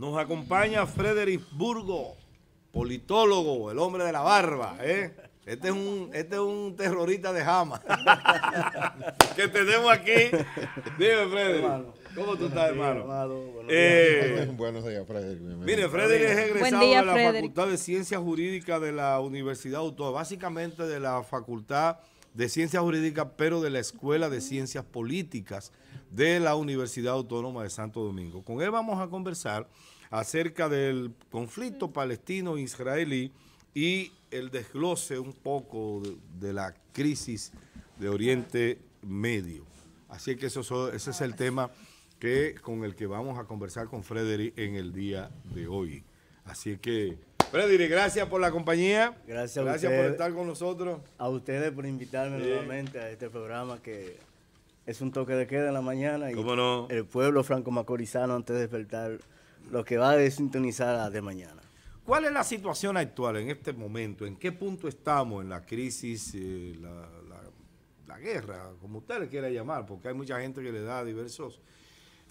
Nos acompaña Frederick Burgo, politólogo, el hombre de la barba, ¿eh? Este es un, este un terrorista de jama que tenemos aquí. Dime, Frederick. ¿Cómo tú estás, hermano? Buenos eh, días, Buenos días Frederick. Mire, Frederick es egresado de la Facultad de Ciencias Jurídicas de la Universidad Autónoma, básicamente de la Facultad de Ciencias Jurídicas, pero de la Escuela de Ciencias Políticas de la Universidad Autónoma de Santo Domingo. Con él vamos a conversar acerca del conflicto palestino-israelí y el desglose un poco de, la crisis de Oriente Medio. Así que eso, ese es el tema que, con el que vamos a conversar con Frederick en el día de hoy. Así que, Frederick, gracias por la compañía. Gracias, a gracias por estar con nosotros. A ustedes por invitarme nuevamente a este programa que es un toque de queda en la mañana y el pueblo franco-macorizano antes de despertar lo que va a desintonizar de mañana. ¿Cuál es la situación actual en este momento? ¿En qué punto estamos en la crisis, eh, la, guerra, como usted le quiera llamar? Porque hay mucha gente que le da diversos,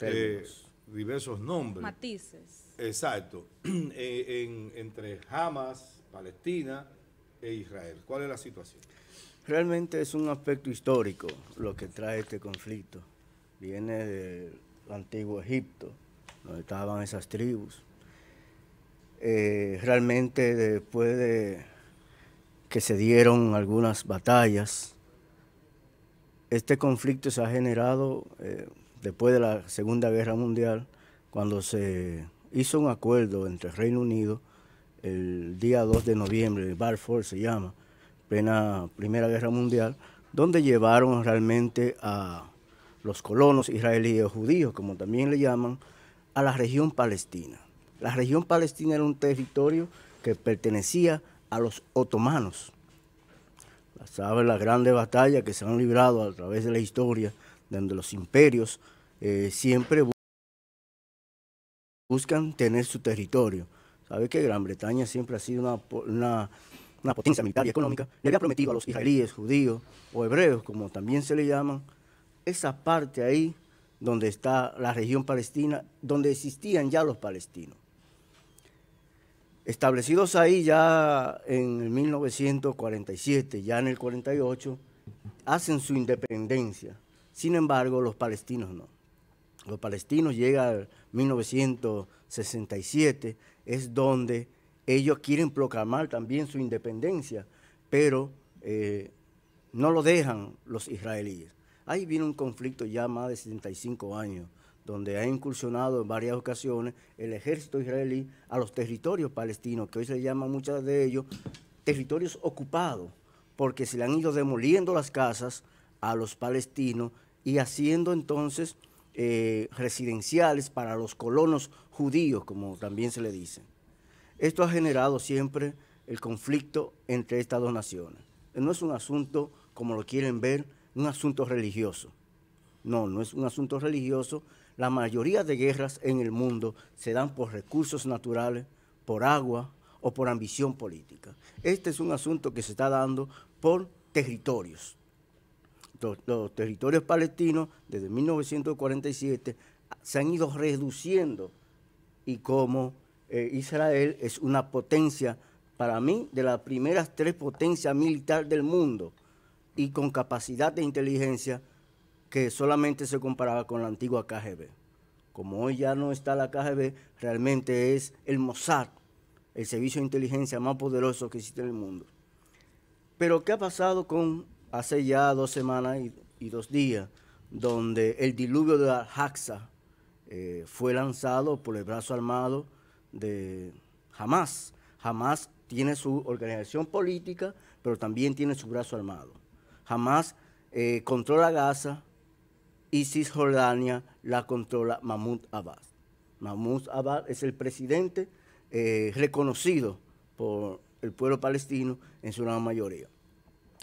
eh, diversos nombres. Matices. Exacto. Eh, entre Hamas, Palestina e Israel. ¿Cuál es la situación? Realmente es un aspecto histórico lo que trae este conflicto. Viene del antiguo Egipto estaban esas tribus. Eh, realmente después de que se dieron algunas batallas, este conflicto se ha generado eh, después de la Segunda Guerra Mundial, cuando se hizo un acuerdo entre Reino Unido el día 2 de noviembre, el Balfour se llama, plena Primera Guerra Mundial, donde llevaron realmente a los colonos israelíes judíos, como también le llaman, a la región palestina. La región palestina era un territorio que pertenecía a los otomanos. Sabe las grandes batallas que se han librado a través de la historia, donde los imperios eh, siempre buscan tener su territorio. Sabe que Gran Bretaña siempre ha sido una, potencia militar y económica. Le había prometido a los israelíes, judíos o hebreos, como también se le llaman, esa parte ahí donde está la región palestina, donde existían ya los palestinos. Establecidos ahí ya en 1947, ya en el 48, hacen su independencia. Sin embargo, los palestinos no. Los palestinos llegan al 1967, es donde ellos quieren proclamar también su independencia, pero eh, no lo dejan los israelíes. Ahí viene un conflicto ya más de 75 años, donde ha incursionado en varias ocasiones el ejército israelí a los territorios palestinos, que hoy se llaman muchos de ellos territorios ocupados, porque se le han ido demoliendo las casas a los palestinos y haciendo entonces eh, residenciales para los colonos judíos, como también se le dice. Esto ha generado siempre el conflicto entre estas dos naciones. No es un asunto, como lo quieren ver, un asunto religioso. No, no es un asunto religioso. La mayoría de guerras en el mundo se dan por recursos naturales, por agua o por ambición política. Este es un asunto que se está dando por territorios. Los, territorios palestinos desde 1947 se han ido reduciendo y como eh, Israel es una potencia, para mí, de las primeras tres potencias militares del mundo, y con capacidad de inteligencia que solamente se comparaba con la antigua KGB. Como hoy ya no está la KGB, realmente es el Mossad, el servicio de inteligencia más poderoso que existe en el mundo. Pero ¿qué ha pasado con hace ya dos semanas y, dos días, donde el diluvio de la JAXA eh, fue lanzado por el brazo armado de jamás Hamas tiene su organización política, pero también tiene su brazo armado. Jamás eh, controla Gaza y Cisjordania la controla Mahmoud Abbas. Mahmoud Abbas es el presidente eh, reconocido por el pueblo palestino en su gran mayoría.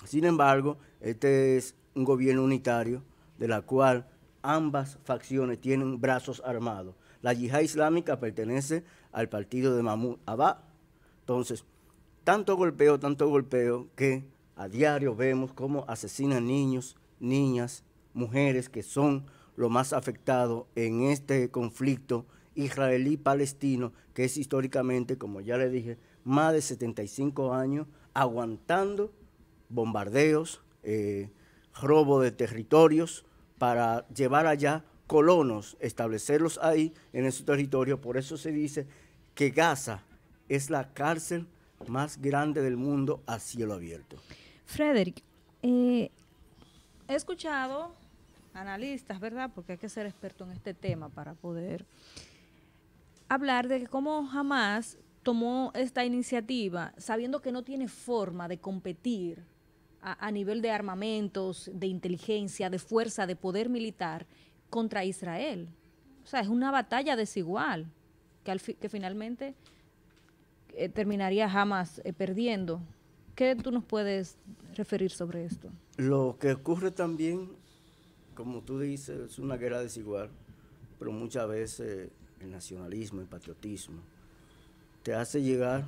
Sin embargo, este es un gobierno unitario de la cual ambas facciones tienen brazos armados. La yihad islámica pertenece al partido de Mahmoud Abbas. Entonces, tanto golpeo, tanto golpeo que a diario vemos cómo asesinan niños, niñas, mujeres que son lo más afectado en este conflicto israelí-palestino, que es históricamente, como ya le dije, más de 75 años aguantando bombardeos, eh, robo de territorios para llevar allá colonos, establecerlos ahí en su territorio. Por eso se dice que Gaza es la cárcel más grande del mundo a cielo abierto. Frederick, eh, he escuchado analistas, ¿verdad? Porque hay que ser experto en este tema para poder hablar de cómo jamás tomó esta iniciativa sabiendo que no tiene forma de competir a, nivel de armamentos, de inteligencia, de fuerza, de poder militar contra Israel. O sea, es una batalla desigual que, finalmente eh, terminaría jamás eh, perdiendo. ¿Qué tú nos puedes referir sobre esto? Lo que ocurre también, como tú dices, es una guerra desigual, pero muchas veces el nacionalismo, el patriotismo, te hace llegar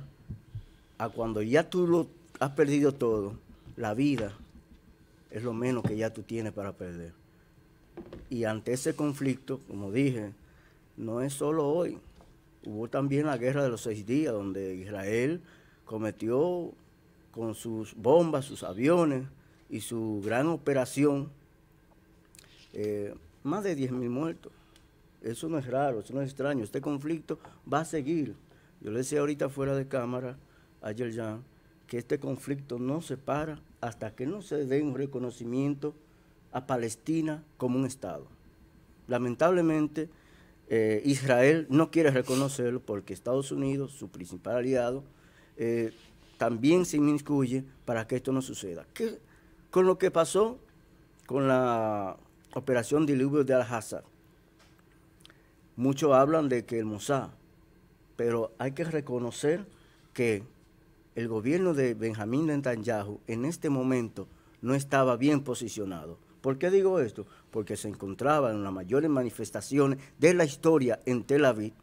a cuando ya tú lo has perdido todo, la vida es lo menos que ya tú tienes para perder. Y ante ese conflicto, como dije, no es solo hoy. Hubo también la guerra de los seis días, donde Israel cometió con sus bombas, sus aviones y su gran operación, eh, más de 10.000 muertos. Eso no es raro, eso no es extraño. Este conflicto va a seguir. Yo le decía ahorita fuera de cámara a Yerjan que este conflicto no se para hasta que no se dé un reconocimiento a Palestina como un Estado. Lamentablemente, eh, Israel no quiere reconocerlo porque Estados Unidos, su principal aliado, eh, también se inmiscuye para que esto no suceda. ¿Qué, con lo que pasó con la operación Diluvio de Al-Hazar. Muchos hablan de que el Mossad, pero hay que reconocer que el gobierno de Benjamín Netanyahu en este momento no estaba bien posicionado. ¿Por qué digo esto? Porque se encontraba en las mayores manifestaciones de la historia en Tel Aviv,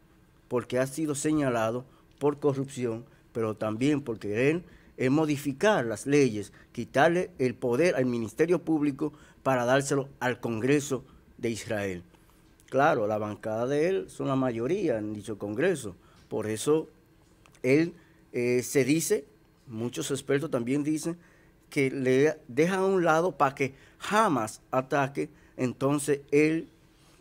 porque ha sido señalado por corrupción pero también porque él es eh, modificar las leyes, quitarle el poder al Ministerio Público para dárselo al Congreso de Israel. Claro, la bancada de él son la mayoría en dicho Congreso, por eso él eh, se dice, muchos expertos también dicen, que le deja a un lado para que jamás ataque, entonces él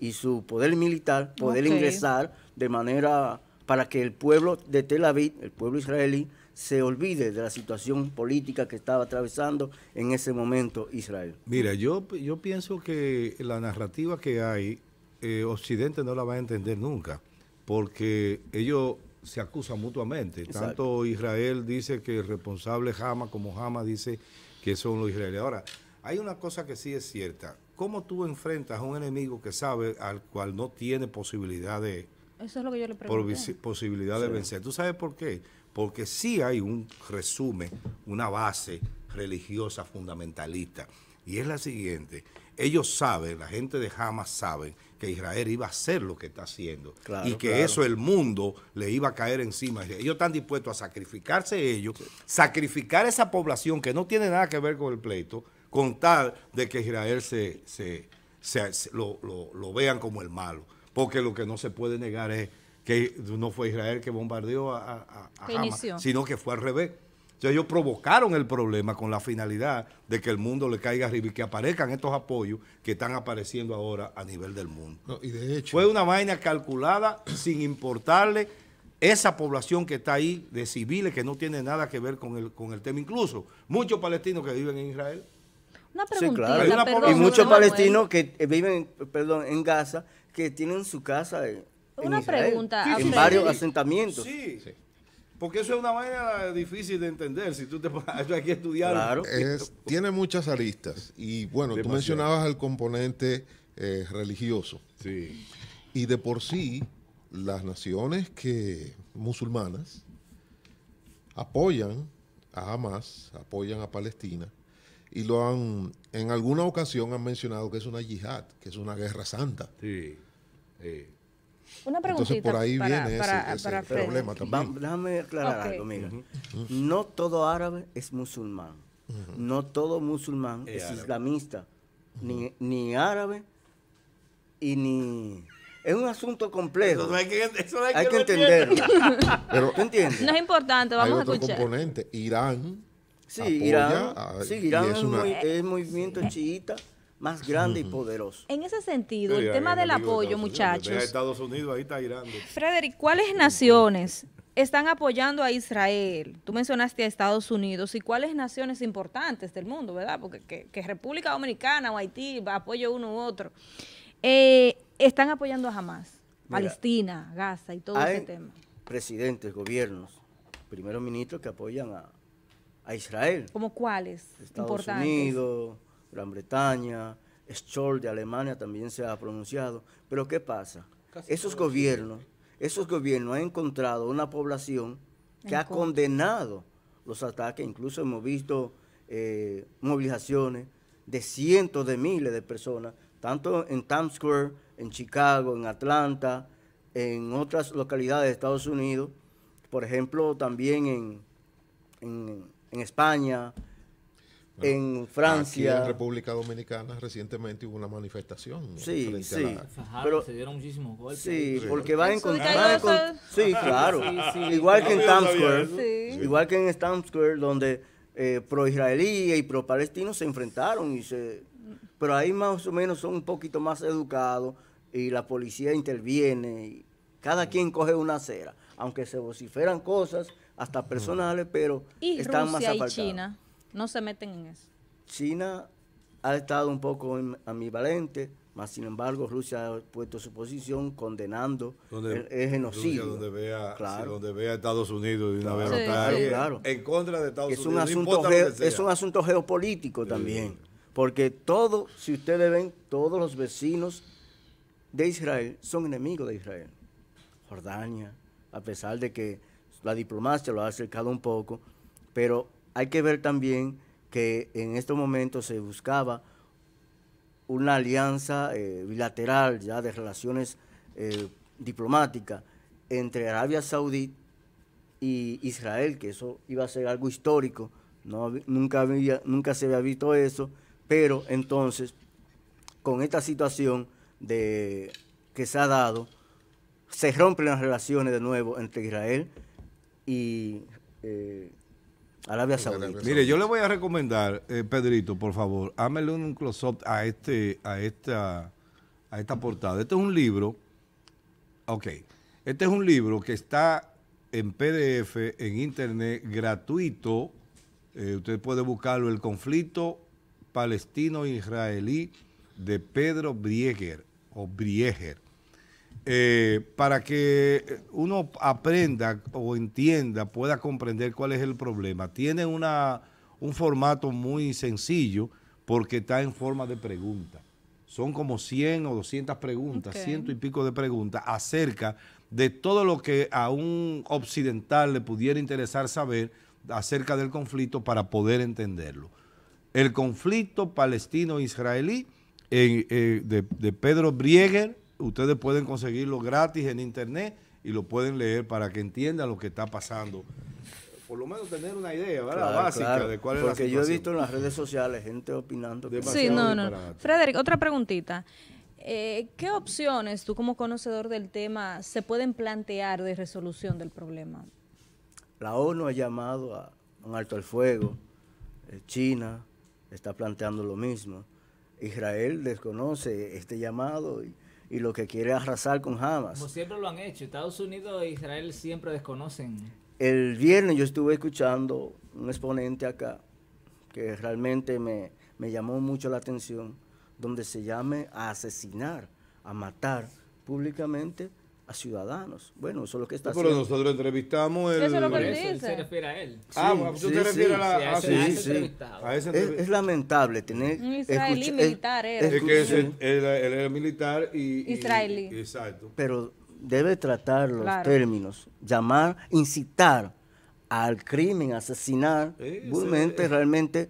y su poder militar poder ingresar de manera para que el pueblo de Tel Aviv, el pueblo israelí, se olvide de la situación política que estaba atravesando en ese momento Israel. Mira, yo, yo pienso que la narrativa que hay, eh, Occidente no la va a entender nunca, porque ellos se acusan mutuamente. Tanto Israel dice que el responsable es como Hama dice que son los israelíes. Ahora, hay una cosa que sí es cierta. ¿Cómo tú enfrentas a un enemigo que sabe al cual no tiene posibilidad de, eso es lo que yo le pregunto. Por posibilidad de vencer. ¿Tú sabes por qué? Porque sí hay un resumen, una base religiosa fundamentalista. Y es la siguiente. Ellos saben, la gente de Hamas saben que Israel iba a hacer lo que está haciendo. y que eso el mundo le iba a caer encima. Ellos están dispuestos a sacrificarse ellos, sacrificar esa población que no tiene nada que ver con el pleito, con tal de que Israel lo, lo, lo vean como el malo porque lo que no se puede negar es que no fue Israel que bombardeó a, a, Hamas, sino que fue al revés. O sea, ellos provocaron el problema con la finalidad de que el mundo le caiga arriba y que aparezcan estos apoyos que están apareciendo ahora a nivel del mundo. y de hecho, fue una vaina calculada sin importarle esa población que está ahí de civiles que no tiene nada que ver con el, con el tema. Incluso muchos palestinos que viven en Israel. Una y muchos palestinos eh. que viven perdón, en Gaza que tienen su casa en, Una pregunta. varios asentamientos. Sí. Porque eso es una manera difícil de entender si tú te pones aquí a estudiar. tiene muchas aristas. Y bueno, tú mencionabas el componente eh, religioso. Sí. Y de por sí, las naciones que musulmanas apoyan a Hamas, apoyan a Palestina, y lo han, en alguna ocasión han mencionado que es una yihad, que es una guerra santa. Sí. Eh, una pregunta por ahí para, viene para, ese, problema también. déjame aclarar algo, mira. No todo árabe es musulmán. No todo musulmán es, islamista. ni, ni árabe y ni... Es un asunto complejo. Eso hay que, eso no entenderlo. No es importante, vamos hay otro a escuchar. componente. Irán sí, Irán, Irán es, una, movimiento chiquita chiita más grande y poderoso. En ese sentido, el, tema del apoyo, muchachos. Estados Unidos, ahí está girando. Frederick, ¿cuáles naciones están apoyando a Israel? Tú mencionaste a Estados Unidos. ¿Y cuáles naciones importantes del mundo, verdad? Porque que, República Dominicana o Haití apoyo uno u otro. Eh, están apoyando a Hamas, Palestina, Gaza y todo ese tema. presidentes, gobiernos, primeros ministros que apoyan a, a Israel. ¿Como cuáles? Estados Unidos Gran Bretaña, Scholl de Alemania también se ha pronunciado. Pero ¿qué pasa? esos gobiernos, esos gobiernos han encontrado una población que ha condenado los ataques, incluso hemos visto eh, movilizaciones de cientos de miles de personas, tanto en Times Square, en Chicago, en Atlanta, en otras localidades de Estados Unidos, por ejemplo, también en, en España, en Francia. Aquí en República Dominicana recientemente hubo una manifestación. Sí, sí. pero, se dieron muchísimos golpes. Sí, porque van en contra. sí, claro. Igual que en Times Square. Igual que en Times Square, donde eh, pro-israelíes y pro-palestinos se enfrentaron. y se Pero ahí más o menos son un poquito más educados y la policía interviene. Y cada quien coge una acera. Aunque se vociferan cosas, hasta personales, pero están más apartados. Y no se meten en eso. China ha estado un poco ambivalente, más sin embargo Rusia ha puesto su posición condenando el, genocidio. donde vea, Estados Unidos de una vez en contra de Estados es Unidos. Un asunto es un asunto geopolítico también, porque todos, si ustedes ven, todos los vecinos de Israel son enemigos de Israel. Jordania, a pesar de que la diplomacia lo ha acercado un poco, pero hay que ver también que en estos momentos se buscaba una alianza eh, bilateral ya de relaciones eh, diplomáticas entre Arabia Saudí y Israel, que eso iba a ser algo histórico, no, nunca, nunca se había visto eso, pero entonces, con esta situación de, que se ha dado, se rompen las relaciones de nuevo entre Israel y eh, Arabia Saudita. Mire, yo le voy a recomendar, eh, Pedrito, por favor, hámele un close-up a, este, a, esta, a esta portada. Este es un libro, ok, este es un libro que está en PDF, en internet, gratuito. Eh, usted puede buscarlo, El conflicto palestino-israelí de Pedro Brieger, o Brieger. Eh, para que uno aprenda o entienda, pueda comprender cuál es el problema. Tiene un formato muy sencillo porque está en forma de pregunta. Son como 100 o 200 preguntas, ciento y pico de preguntas acerca de todo lo que a un occidental le pudiera interesar saber acerca del conflicto para poder entenderlo. El conflicto palestino-israelí eh, eh, de Pedro Brieger, ustedes pueden conseguirlo gratis en internet y lo pueden leer para que entiendan lo que está pasando. Por lo menos tener una idea, ¿verdad? Básica de cuál es la Porque yo he visto en las redes sociales gente opinando. Que sí, no, no. Frederick, otra preguntita. Eh, ¿Qué opciones tú como conocedor del tema se pueden plantear de resolución del problema? La ONU ha llamado a un alto al fuego, eh, China está planteando lo mismo, Israel desconoce este llamado y y lo que quiere arrasar con Hamas. Como siempre lo han hecho, Estados Unidos e Israel siempre desconocen. El viernes yo estuve escuchando un exponente acá que realmente me, me llamó mucho la atención, donde se llame a asesinar, a matar públicamente a ciudadanos. Bueno, eso es lo que está haciendo. Pero nosotros entrevistamos el... Eso es lo que él se refiere a él. ah, bueno, tú te refieres a la... Sí, a Es, lamentable tener... Un israelí militar eh. es, es que él, era militar y... Israelí. exacto. Pero debe tratar los términos, llamar, incitar al crimen, asesinar, realmente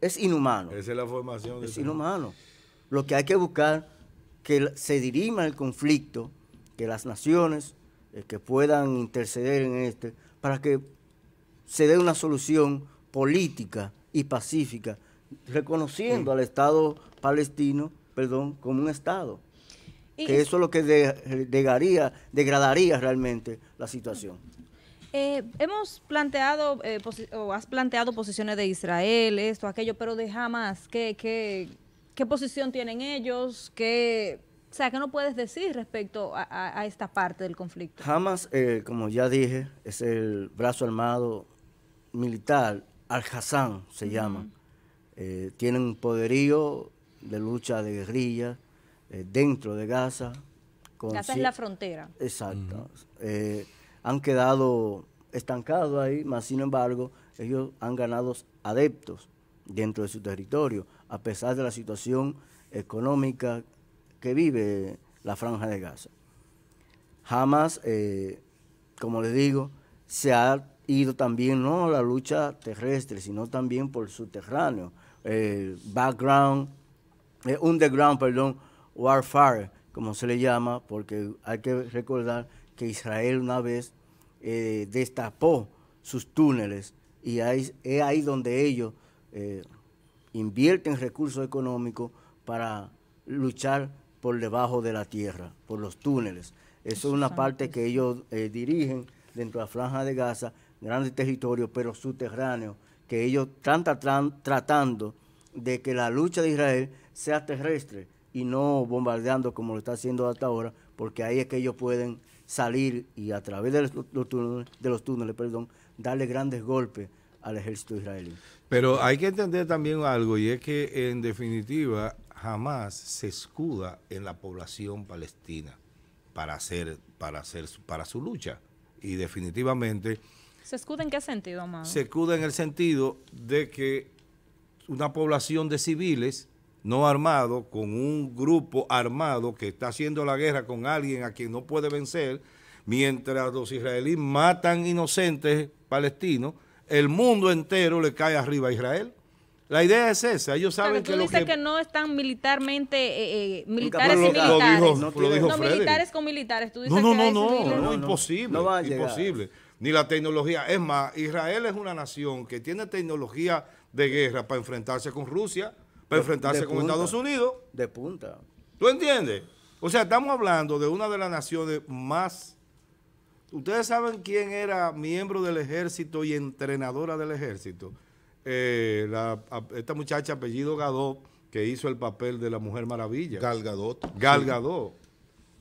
es inhumano. Esa es la formación. Es inhumano. Lo que hay que buscar que se dirima el conflicto que las naciones eh, que puedan interceder en este, para que se dé una solución política y pacífica, reconociendo al Estado palestino, perdón, como un Estado. que eso es lo que degradaría, degradaría realmente la situación. Eh, hemos planteado, eh, o has planteado posiciones de Israel, esto, aquello, pero de jamás, ¿qué, qué, qué posición tienen ellos? ¿Qué, o sea, ¿qué no puedes decir respecto a, esta parte del conflicto? Hamas, eh, como ya dije, es el brazo armado militar, Al-Hassan se llama. Eh, tienen un poderío de lucha de guerrilla eh, dentro de Gaza. Con Gaza es la frontera. Exacto. han quedado estancados ahí, mas sin embargo, ellos han ganado adeptos dentro de su territorio, a pesar de la situación económica que vive la franja de Gaza. Jamás, eh, como le digo, se ha ido también no a la lucha terrestre, sino también por subterráneo, background, eh, underground, perdón, warfare, como se le llama, porque hay que recordar que Israel una vez eh, destapó sus túneles y es ahí donde ellos invierten recursos económicos para luchar por debajo de la tierra, por los túneles. Eso es una parte que ellos eh, dirigen dentro de la franja de Gaza, grandes territorios, pero subterráneos, que ellos están tratando de que la lucha de Israel sea terrestre y no bombardeando como lo está haciendo hasta ahora, porque ahí es que ellos pueden salir y a través de los, túneles, de los túneles perdón, darle grandes golpes al ejército israelí. Pero hay que entender también algo, y es que en definitiva jamás se escuda en la población palestina para hacer, para hacer, para su lucha. Y definitivamente... ¿Se escuda en qué sentido, Amado? Se escuda en el sentido de que una población de civiles no armado con un grupo armado que está haciendo la guerra con alguien a quien no puede vencer, mientras los israelíes matan inocentes palestinos, el mundo entero le cae arriba a Israel. La idea es esa, ellos saben que dices que... no están militarmente, militares y militares. no, militares con militares, no, no, no, imposible, imposible. Ni la tecnología. Es más, Israel es una nación que tiene tecnología de guerra para enfrentarse con Rusia, para enfrentarse con Estados Unidos. De punta. ¿Tú entiendes? O sea, estamos hablando de una de las naciones más... Ustedes saben quién era miembro del ejército y entrenadora del ejército eh, la, esta muchacha apellido Gadot, que hizo el papel de la Mujer Maravilla. Gal Gadot.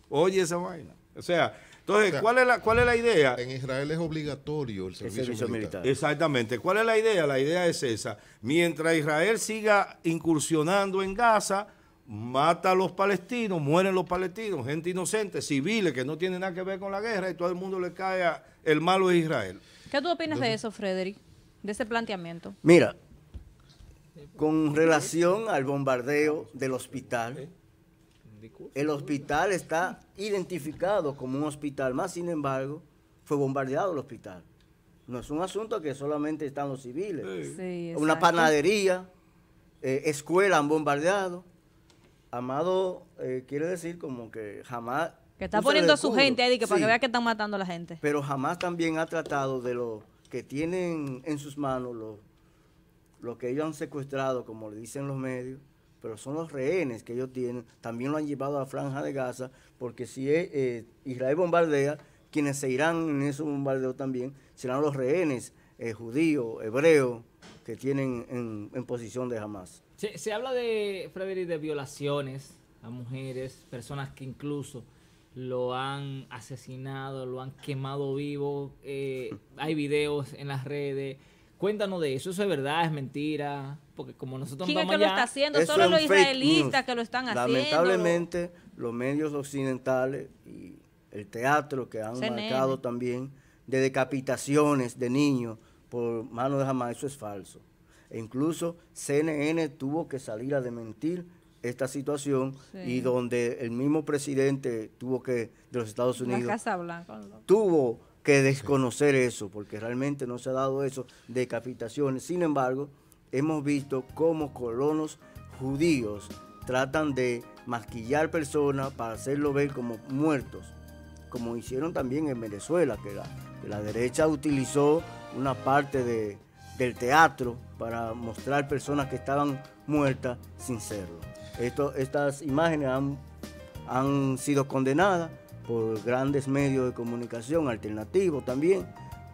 Oye esa vaina. O sea, entonces, ¿cuál, es la, es la idea? En Israel es obligatorio el servicio, militar. Exactamente. ¿Cuál es la idea? La idea es esa. Mientras Israel siga incursionando en Gaza, mata a los palestinos, mueren los palestinos, gente inocente, civiles que no tienen nada que ver con la guerra y todo el mundo le cae el malo de Israel. ¿Qué tú opinas de eso, Frederick? de ese planteamiento? Mira, con relación al bombardeo del hospital, el hospital está identificado como un hospital, más sin embargo, fue bombardeado el hospital. No es un asunto que solamente están los civiles. Una panadería, eh, escuelas escuela han bombardeado. Amado eh, quiere decir como que jamás... Que está poniendo a su gente ahí que para que vea que están matando a la gente. Pero jamás también ha tratado de los que tienen en sus manos los lo que ellos han secuestrado, como le dicen los medios, pero son los rehenes que ellos tienen, también lo han llevado a la franja de Gaza, porque si eh, Israel bombardea, quienes se irán en esos bombardeos también serán los rehenes eh, judíos, hebreos, que tienen en, en posición de Hamas. Se, se habla de, Frederick, de violaciones a mujeres, personas que incluso lo han asesinado, lo han quemado vivo, eh, hay videos en las redes. Cuéntanos de eso, eso es verdad, es mentira, porque como nosotros es que lo está haciendo? Solo los israelitas que lo están haciendo. Lamentablemente, los medios occidentales y el teatro que han marcado también de decapitaciones de niños por mano de Hamas, eso es falso. E incluso CNN tuvo que salir a dementir esta situación y donde el mismo presidente tuvo que de los Estados Unidos tuvo que desconocer eso porque realmente no se ha dado eso decapitaciones, Sin embargo, hemos visto cómo colonos judíos tratan de masquillar personas para hacerlo ver como muertos, como hicieron también en Venezuela, que la, la derecha utilizó una parte de, del teatro para mostrar personas que estaban muertas sin serlo estas imágenes han, sido condenadas por grandes medios de comunicación alternativos también,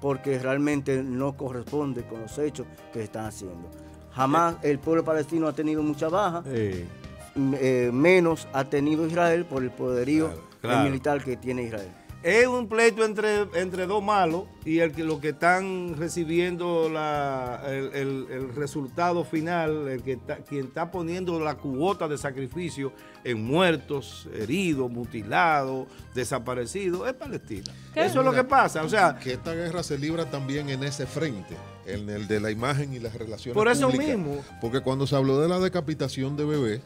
porque realmente no corresponde con los hechos que están haciendo. Jamás el pueblo palestino ha tenido mucha baja, eh, menos ha tenido Israel por el poderío militar que tiene Israel es un pleito entre, entre dos malos y el que, los que están recibiendo el, resultado final, el que quien está poniendo la cuota de sacrificio en muertos, heridos, mutilados, desaparecidos, es Palestina. Eso es lo que pasa. O sea, que esta guerra se libra también en ese frente, en el de la imagen y las relaciones. Por eso mismo. Porque cuando se habló de la decapitación de bebés,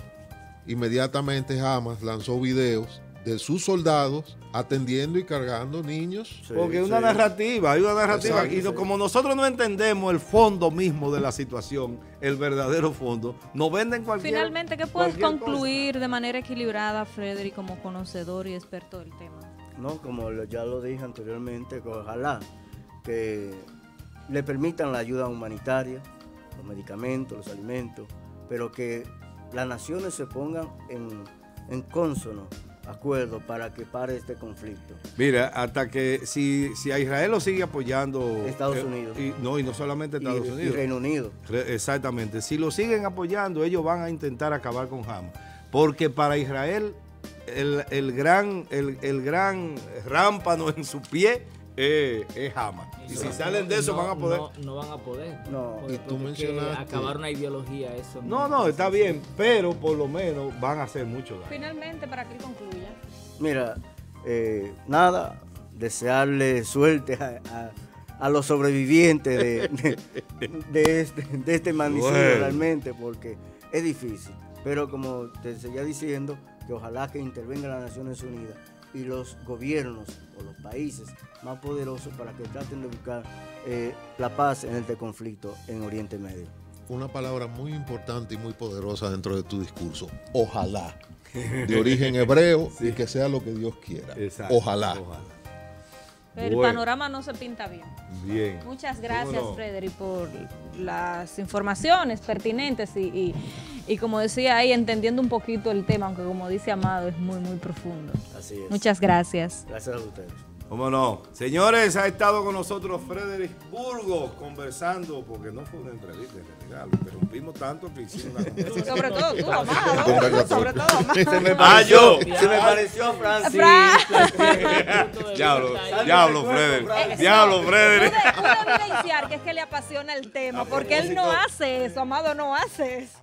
inmediatamente Hamas lanzó videos de sus soldados atendiendo y cargando niños. Porque es una narrativa, hay una narrativa. y como nosotros no entendemos el fondo mismo de la situación, el verdadero fondo, nos venden cualquier Finalmente, ¿qué puedes concluir de manera equilibrada, Frederick, como conocedor y experto del tema? No, como ya lo dije anteriormente, que ojalá que le permitan la ayuda humanitaria, los medicamentos, los alimentos, pero que las naciones se pongan en, en consono acuerdo para que pare este conflicto. Mira, hasta que si, si a Israel lo sigue apoyando... Estados eh, Unidos. no, y no solamente Estados Unidos. Y Reino Unido. exactamente. Si lo siguen apoyando, ellos van a intentar acabar con Hamas. Porque para Israel el, gran, el, el gran rámpano en su pie es, jamás, Y, si salen de eso van a poder. No, van a poder. No, y tú mencionaste. Acabar una ideología, eso. No, no, está bien, pero por lo menos van a hacer mucho daño. Finalmente, para que concluya. Mira, eh, nada, desearle suerte a, a, los sobrevivientes de, este, de este realmente, porque es difícil. Pero como te seguía diciendo, que ojalá que intervenga las Naciones Unidas y los gobiernos o los países más poderosos para que traten de buscar eh, la paz en este conflicto en Oriente Medio. Una palabra muy importante y muy poderosa dentro de tu discurso, ojalá, de origen hebreo y que sea lo que Dios quiera. Ojalá. el panorama no se pinta bien. Muchas gracias, Frederick, por las informaciones pertinentes y y como decía ahí, entendiendo un poquito el tema, aunque como dice Amado, es muy, muy profundo. Así es. Muchas gracias. Gracias a ustedes. ¿Cómo no? Señores, ha estado con nosotros Frederick Burgos conversando, porque no fue una entrevista en realidad, lo interrumpimos tanto que hicimos una conversación. Sobre todo tú, Amado. Sobre todo Amado. Se me ah, pareció, se me pareció Francis. Diablo, diablo, Frederick. Diablo, Frederick. de evidenciar que es que le apasiona el tema, ah, porque él no hace eso, Amado no hace eso.